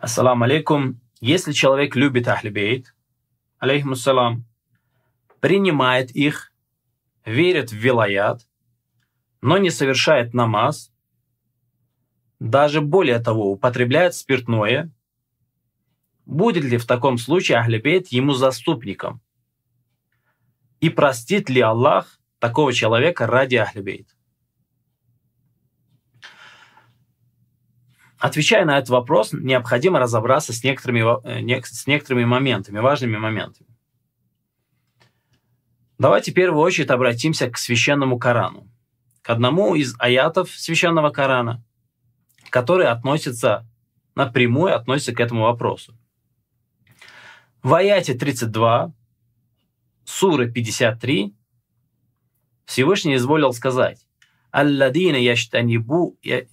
Ассаламу алейкум. Если человек любит ахлибейт, алейхим ассалам, принимает их, верит в вилаят, но не совершает намаз, даже более того, употребляет спиртное, будет ли в таком случае Ахлибейт ему заступником? И простит ли Аллах такого человека ради Ахлибейт? Отвечая на этот вопрос, необходимо разобраться с некоторыми, э, с некоторыми моментами, важными моментами. Давайте в первую очередь обратимся к священному Корану, к одному из аятов священного Корана, который относится напрямую относится к этому вопросу. В аяте 32, суры 53, Всевышний изволил сказать, «Алладина яштанибу, я,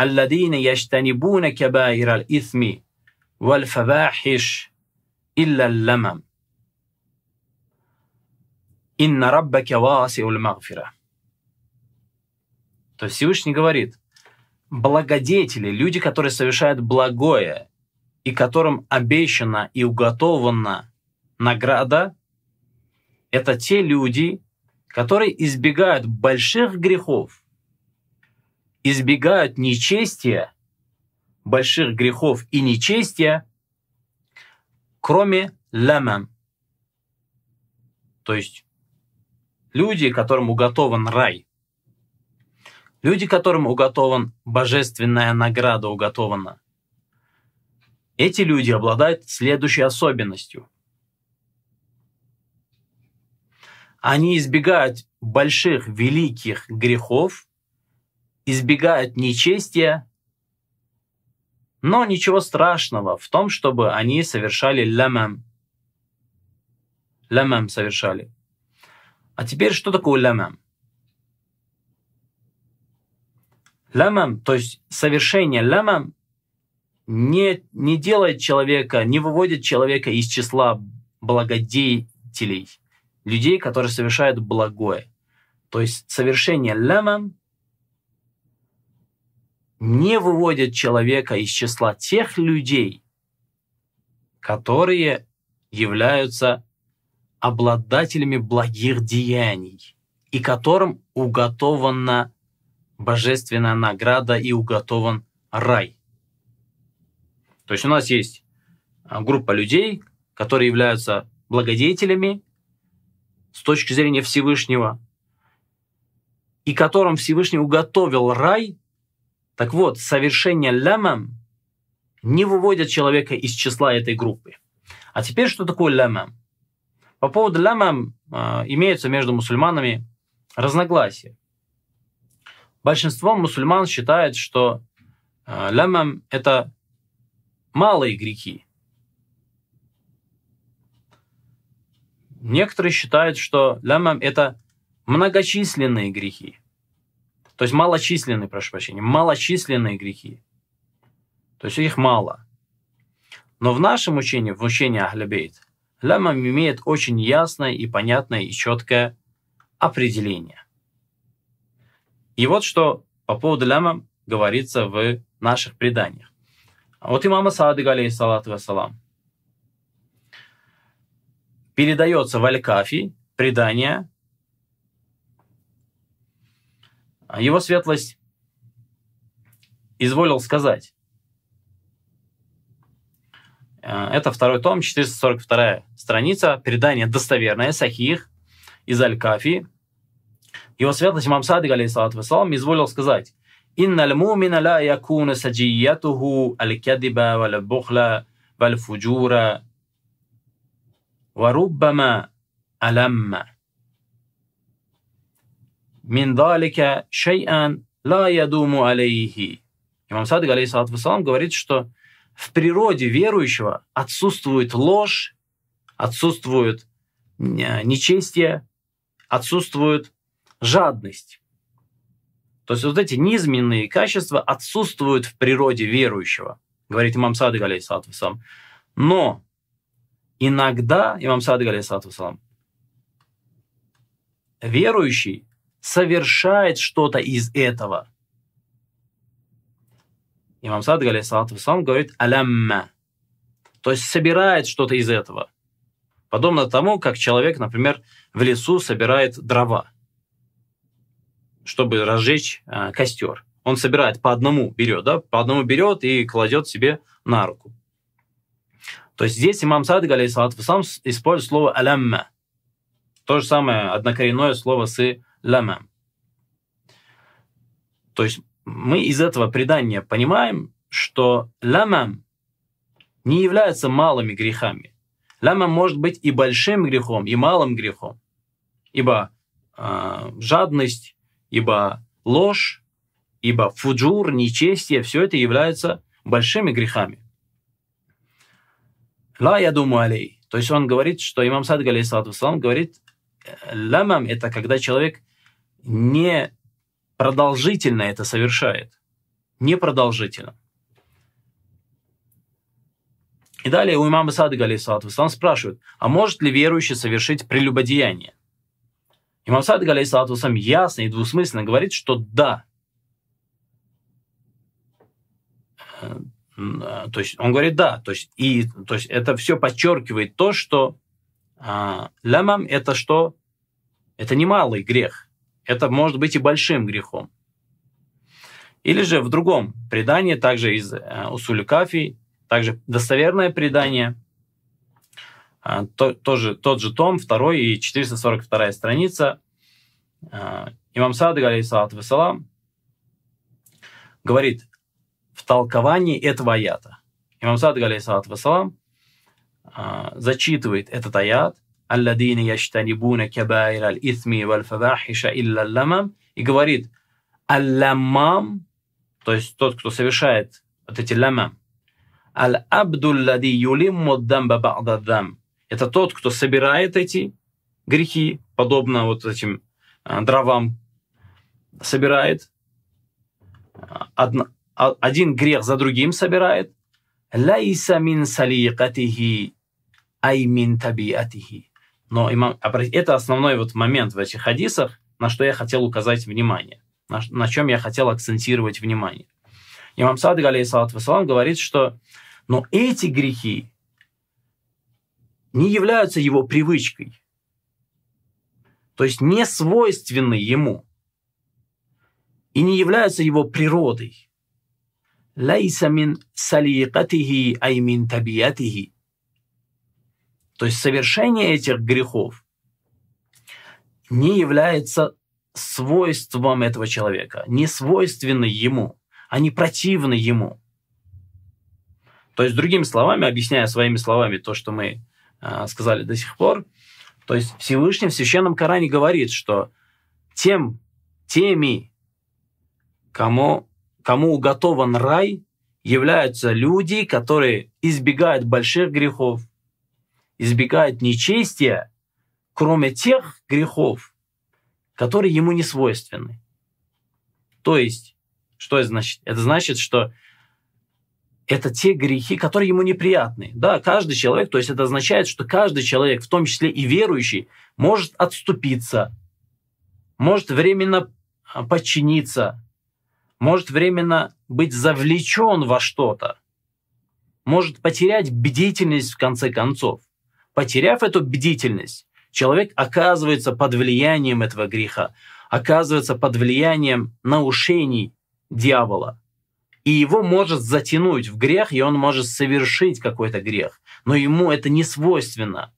الذين يجتنبون كبائر الإثم والفواحش إلا اللمم «Инна раббаке ваасиуль магфира». То есть Всевышний говорит, благодетели, люди, которые совершают благое, и которым обещана и уготована награда, это те люди, которые избегают больших грехов избегают нечестия, больших грехов и нечестия, кроме ламам. То есть люди, которым уготован рай. Люди, которым уготован божественная награда, уготована. Эти люди обладают следующей особенностью. Они избегают больших, великих грехов – избегают нечестия, но ничего страшного в том, чтобы они совершали лямам. Лямам совершали. А теперь что такое лямам? Лямам, то есть совершение лямам, не, не делает человека, не выводит человека из числа благодетелей, людей, которые совершают благое. То есть совершение лямам не выводит человека из числа тех людей, которые являются обладателями благих деяний и которым уготована божественная награда и уготован рай. То есть у нас есть а, группа людей, которые являются благодетелями с точки зрения Всевышнего, и которым Всевышний уготовил рай так вот, совершение лямам не выводит человека из числа этой группы. А теперь что такое лямам? По поводу лямам э, имеются между мусульманами разногласия. Большинство мусульман считает, что э, лямам – это малые грехи. Некоторые считают, что лямам – это многочисленные грехи. То есть малочисленные, прошу прощения, малочисленные грехи. То есть их мало. Но в нашем учении, в учении Ахлябейт, Лямам имеет очень ясное и понятное и четкое определение. И вот что по поводу лямам говорится в наших преданиях. Вот имама Саадыг, алейхиссалату вассалам, передается в Аль-Кафи предание, А его светлость изволил сказать. Э, это второй том, 442 страница, передание достоверное, сахих, из Аль-Кафи. Его светлость имам Садик, алейхиссалату вассалам, изволил сказать, инна аль-мумина ла якуна саджиятуху аль-кадиба валь-бухла валь-фуджура варуббама алямма» мин далика шай'ан ла ядуму алейхи. Имам Садыг, алейхиссалату вассалам, говорит, что в природе верующего отсутствует ложь, отсутствует э, нечестие, отсутствует жадность. То есть вот эти низменные качества отсутствуют в природе верующего, говорит имам Садыг, алейхиссалату вассалам. Но иногда, имам Садыг, алейхиссалату вассалам, верующий совершает что-то из этого. Имам Садг, алейсалату вассалам, говорит «алямма», то есть собирает что-то из этого. Подобно тому, как человек, например, в лесу собирает дрова, чтобы разжечь э, костер. Он собирает по одному, берет, да, по одному берет и кладет себе на руку. То есть здесь имам Садыг, алейсалат сам использует слово «алямма». То же самое однокоренное слово с Ламам, То есть мы из этого предания понимаем, что ламам не являются малыми грехами. Ламам может быть и большим грехом, и малым грехом. Ибо э, жадность, ибо ложь, ибо фуджур, нечестие, все это является большими грехами. Ла я думаю алей. То есть он говорит, что имам Садг, алейхиссалату говорит, э, ламам – это когда человек не продолжительно это совершает. Не продолжительно. И далее у имама Садыга, алейхиссалату вассалам, спрашивают, а может ли верующий совершить прелюбодеяние? Имам Садыг, алейхиссалату вассалам, ясно и двусмысленно говорит, что да. Э, то есть он говорит да, то есть, и, то есть это все подчеркивает то, что а, лямам это что? Это немалый грех – это может быть и большим грехом. Или же в другом предании, также из э, также достоверное предание, э, то, тоже, тот же том, второй и 442 страница, э, имам Садыг, алейхиссалату вассалам, говорит в толковании этого аята. Имам Садыг, алейхиссалату вассалам, а, зачитывает этот аят – «Алладины яштанибуна кебаир аль итми валь фавахиша илля ламам» и говорит «Алламам», то есть тот, кто совершает вот эти ламам, «Аль-абдуллади юлимму дамба ба'дадам» это тот, кто собирает эти грехи, подобно вот этим а, дровам, собирает, а, одно, а, один грех за другим собирает, «Лайса мин саликатихи, ай мин табиатихи». Но имам, а это основной вот момент в этих хадисах, на что я хотел указать внимание, на, на чем я хотел акцентировать внимание. Имам Садыг, алейхиссалат вассалам, говорит, что но эти грехи не являются его привычкой, то есть не свойственны ему и не являются его природой. Лайса мин аймин табиятихи. То есть совершение этих грехов не является свойством этого человека, не свойственно ему, они противны ему. То есть, другими словами, объясняя своими словами то, что мы э, сказали до сих пор, то есть Всевышний в Священном Коране говорит, что тем, теми, кому, кому уготован рай, являются люди, которые избегают больших грехов, избегает нечестия, кроме тех грехов, которые ему не свойственны. То есть, что это значит? Это значит, что это те грехи, которые ему неприятны. Да, каждый человек, то есть это означает, что каждый человек, в том числе и верующий, может отступиться, может временно а, подчиниться, может временно быть завлечен во что-то, может потерять бдительность в конце концов. Потеряв эту бдительность, человек оказывается под влиянием этого греха, оказывается под влиянием наушений дьявола. И его может затянуть в грех, и он может совершить какой-то грех. Но ему это не свойственно.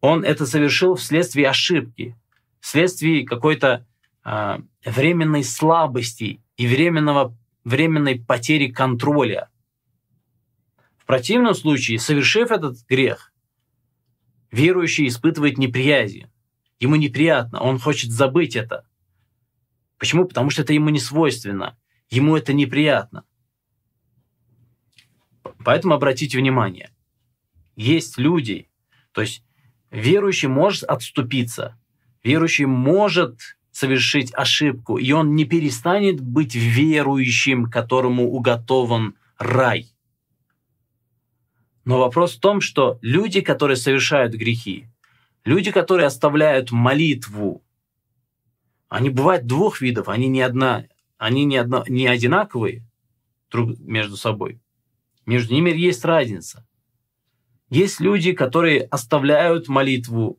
Он это совершил вследствие ошибки, вследствие какой-то э, временной слабости и временного, временной потери контроля – противном случае, совершив этот грех, верующий испытывает неприязнь. Ему неприятно, он хочет забыть это. Почему? Потому что это ему не свойственно, ему это неприятно. Поэтому обратите внимание, есть люди, то есть верующий может отступиться, верующий может совершить ошибку, и он не перестанет быть верующим, которому уготован рай – но вопрос в том, что люди, которые совершают грехи, люди, которые оставляют молитву, они бывают двух видов, они не, одна, они не, одно, не одинаковые друг, между собой. Между ними есть разница. Есть люди, которые оставляют молитву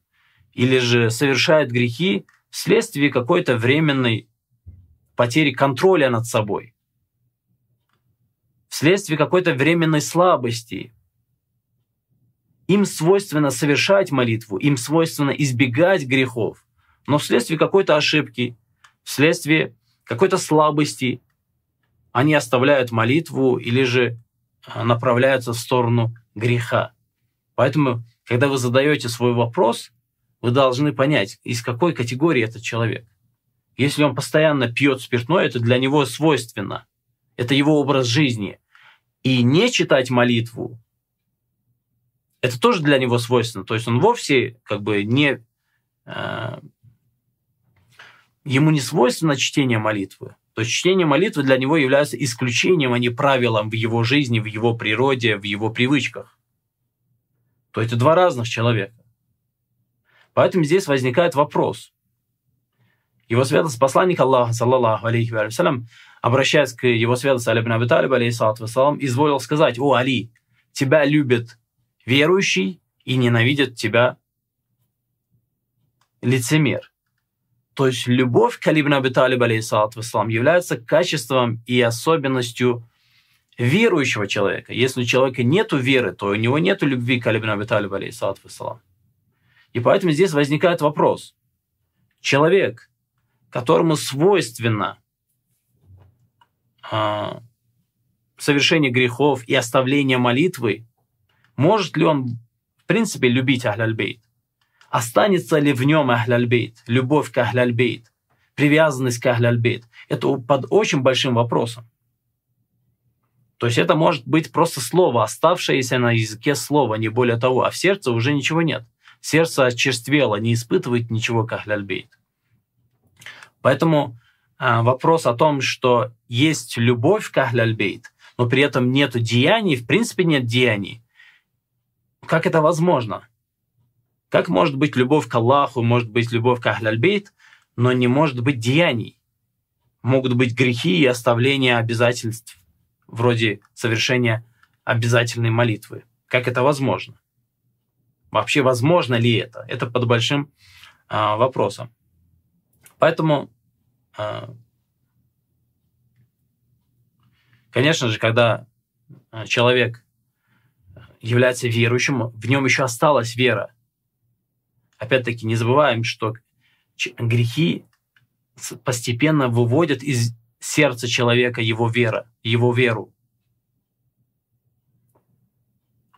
или же совершают грехи вследствие какой-то временной потери контроля над собой, вследствие какой-то временной слабости, им свойственно совершать молитву, им свойственно избегать грехов. Но вследствие какой-то ошибки, вследствие какой-то слабости они оставляют молитву или же э, направляются в сторону греха. Поэтому, когда вы задаете свой вопрос, вы должны понять, из какой категории этот человек. Если он постоянно пьет спиртное, это для него свойственно. Это его образ жизни. И не читать молитву это тоже для него свойственно. То есть он вовсе как бы не... Э, ему не свойственно чтение молитвы. То есть чтение молитвы для него является исключением, а не правилом в его жизни, в его природе, в его привычках. То это два разных человека. Поэтому здесь возникает вопрос. Его святость посланник Аллаха, саллаллаху алейхи вассалям, обращаясь к его святости Али ибн Абиталиб, алейхиссалату вассалам, изволил сказать, «О, Али, тебя любит верующий и ненавидит тебя лицемер. То есть любовь к Алибн Аби Талиб, вассалам, является качеством и особенностью верующего человека. Если у человека нет веры, то у него нет любви к Алибн Аби Талиб, вассалам. И поэтому здесь возникает вопрос. Человек, которому свойственно э, совершение грехов и оставление молитвы, может ли он, в принципе, любить Ахляльбейт? Останется ли в нем Ахляльбейт, любовь к Ахляльбейт, привязанность к Ахляльбейт? Это под очень большим вопросом. То есть это может быть просто слово, оставшееся на языке слова, не более того, а в сердце уже ничего нет. Сердце очерствело, не испытывает ничего к Ахляльбейт. Поэтому э, вопрос о том, что есть любовь к Ахляльбейт, но при этом нет деяний, в принципе нет деяний, как это возможно? Как может быть любовь к Аллаху, может быть любовь к Ахляльбейт, но не может быть деяний? Могут быть грехи и оставление обязательств, вроде совершения обязательной молитвы. Как это возможно? Вообще возможно ли это? Это под большим э, вопросом. Поэтому, э, конечно же, когда а, человек является верующим, в нем еще осталась вера. Опять-таки, не забываем, что грехи постепенно выводят из сердца человека его вера, его веру.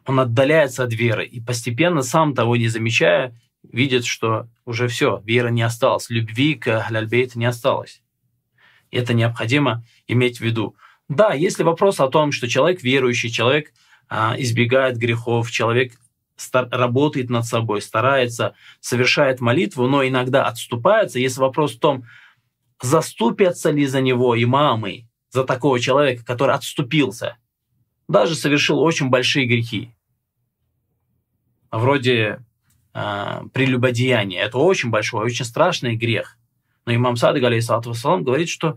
Он отдаляется от веры и постепенно, сам того не замечая, видит, что уже все, вера не осталась, любви к Аль-Бейту не осталось. И это необходимо иметь в виду. Да, если вопрос о том, что человек верующий, человек а, избегает грехов, человек работает над собой, старается, совершает молитву, но иногда отступается. Есть вопрос в том, заступятся ли за него имамы, за такого человека, который отступился, даже совершил очень большие грехи, вроде э, прелюбодеяния. Это очень большой, очень страшный грех. Но имам Садыг, алейхиссалату вассалам, говорит, что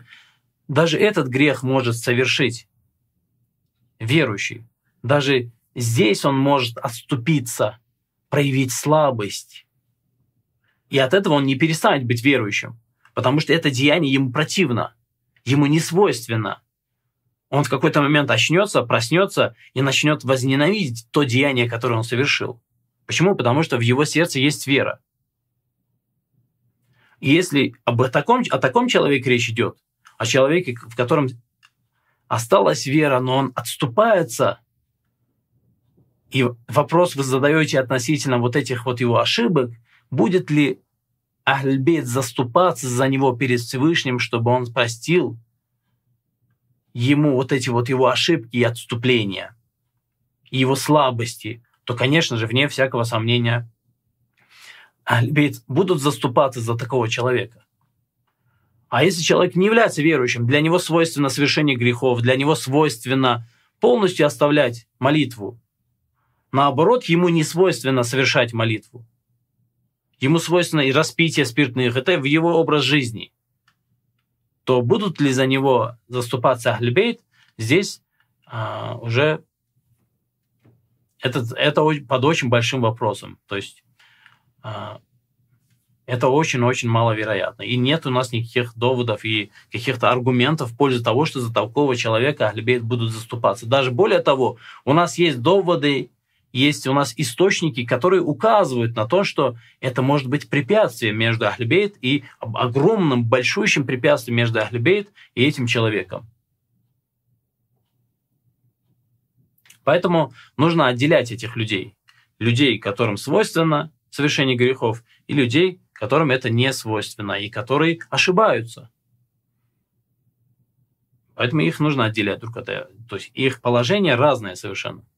даже этот грех может совершить верующий. Даже здесь он может отступиться, проявить слабость. И от этого он не перестанет быть верующим, потому что это деяние ему противно, ему не свойственно. Он в какой-то момент очнется, проснется и начнет возненавидеть то деяние, которое он совершил. Почему? Потому что в его сердце есть вера. И если об таком, о таком человеке речь идет, о человеке, в котором осталась вера, но он отступается – и вопрос вы задаете относительно вот этих вот его ошибок, будет ли Ахльбейт заступаться за него перед Всевышним, чтобы он простил ему вот эти вот его ошибки и отступления, и его слабости, то, конечно же, вне всякого сомнения, Ахльбейт будут заступаться за такого человека. А если человек не является верующим, для него свойственно совершение грехов, для него свойственно полностью оставлять молитву, Наоборот, ему не свойственно совершать молитву. Ему свойственно и распитие спиртных, это в его образ жизни. То будут ли за него заступаться Ахльбейт, здесь а, уже это, это под очень большим вопросом. То есть а, это очень-очень маловероятно. И нет у нас никаких доводов и каких-то аргументов в пользу того, что за такого человека Ахлебейт будут заступаться. Даже более того, у нас есть доводы есть у нас источники, которые указывают на то, что это может быть препятствие между Ахлибейт и огромным, большущим препятствием между Ахлибейт и этим человеком. Поэтому нужно отделять этих людей. Людей, которым свойственно совершение грехов, и людей, которым это не свойственно, и которые ошибаются. Поэтому их нужно отделять друг от друга. Э, то есть их положение разное совершенно.